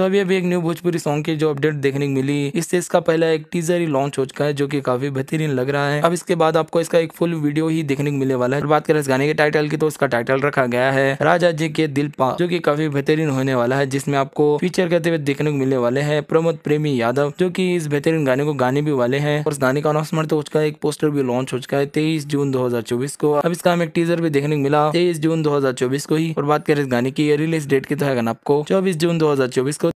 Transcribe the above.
तो अभी अभी एक न्यू भोजपुरी सॉन्ग की जो अपडेट देखने को मिली इससे इसका पहला एक टीजर ही लॉन्च हो चुका है जो की काफी बेहतरीन लग रहा है अब इसके बाद आपको इसका एक फुल वीडियो ही देखने को मिलने वाला है बात करें इस गाने के टाइटल की तो उसका टाइटल रखा गया है राजा जी के दिल पा जो की काफी बेहतरीन होने वाला है जिसमे आपको फीचर करते हुए देखने को मिलने वाले है प्रमोद प्रेमी यादव जो की इस बेहतरीन गाने को गाने भी वाले है और गाने का अनाउंसमेंट हो चुका है एक पोस्टर भी लॉन्च हो चुका है तेईस जून दो को अब इसका हमें टीजर भी देखने को मिला तेईस जून दो को ही और बात करें इस गाने की रिलीज डेट की तो है आपको चौबीस जून दो को